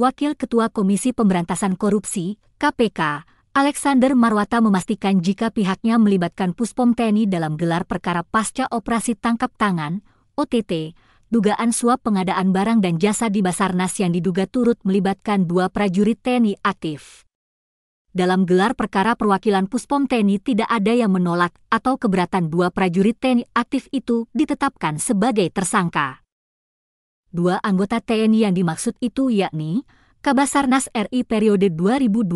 Wakil Ketua Komisi Pemberantasan Korupsi, KPK, Alexander Marwata memastikan jika pihaknya melibatkan Puspom TNI dalam gelar perkara pasca operasi tangkap tangan, OTT, dugaan suap pengadaan barang dan jasa di Basarnas yang diduga turut melibatkan dua prajurit TNI aktif. Dalam gelar perkara perwakilan Puspom TNI tidak ada yang menolak atau keberatan dua prajurit TNI aktif itu ditetapkan sebagai tersangka. Dua anggota TNI yang dimaksud itu yakni Kabasarnas RI periode 2021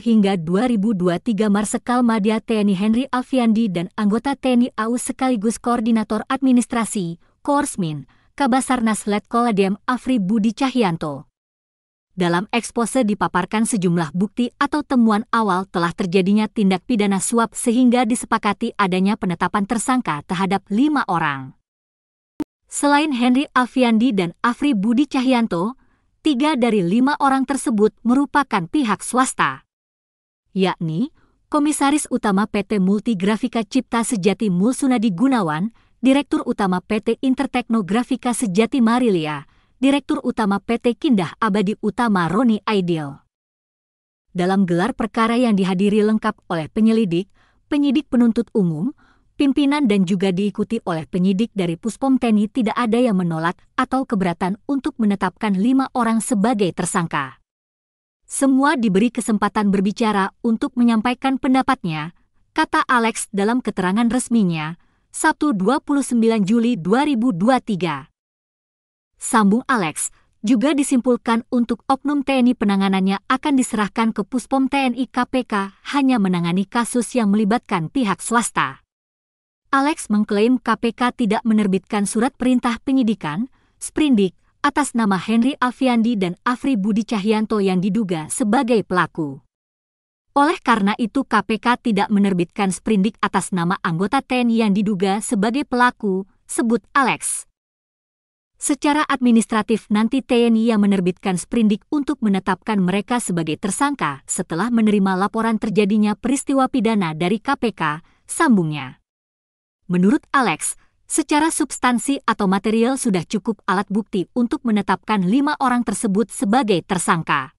hingga 2023 Marsekal Madya TNI Henry Alfiandi dan anggota TNI AU sekaligus Koordinator Administrasi, Korsmin, Kabasarnas Letkol Adem Afri Budi Cahyanto. Dalam ekspose dipaparkan sejumlah bukti atau temuan awal telah terjadinya tindak pidana suap sehingga disepakati adanya penetapan tersangka terhadap lima orang. Selain Henry Alfiandi dan Afri Budi Cahyanto, tiga dari lima orang tersebut merupakan pihak swasta, yakni Komisaris Utama PT Multigrafika Cipta Sejati Mulsunadi Gunawan, Direktur Utama PT Interteknografika Sejati Marilia, Direktur Utama PT Kindah Abadi Utama Roni Aidil. Dalam gelar perkara yang dihadiri lengkap oleh penyelidik, penyidik penuntut umum, pimpinan dan juga diikuti oleh penyidik dari Puspom TNI tidak ada yang menolak atau keberatan untuk menetapkan lima orang sebagai tersangka. Semua diberi kesempatan berbicara untuk menyampaikan pendapatnya, kata Alex dalam keterangan resminya, Sabtu 29 Juli 2023. Sambung Alex, juga disimpulkan untuk oknum TNI penanganannya akan diserahkan ke Puspom TNI KPK hanya menangani kasus yang melibatkan pihak swasta. Alex mengklaim KPK tidak menerbitkan surat perintah penyidikan, sprindik, atas nama Henry Alfiandi dan Afri Budi Cahyanto yang diduga sebagai pelaku. Oleh karena itu KPK tidak menerbitkan sprindik atas nama anggota TNI yang diduga sebagai pelaku, sebut Alex. Secara administratif nanti TNI yang menerbitkan sprindik untuk menetapkan mereka sebagai tersangka setelah menerima laporan terjadinya peristiwa pidana dari KPK, sambungnya. Menurut Alex, secara substansi atau material sudah cukup alat bukti untuk menetapkan lima orang tersebut sebagai tersangka.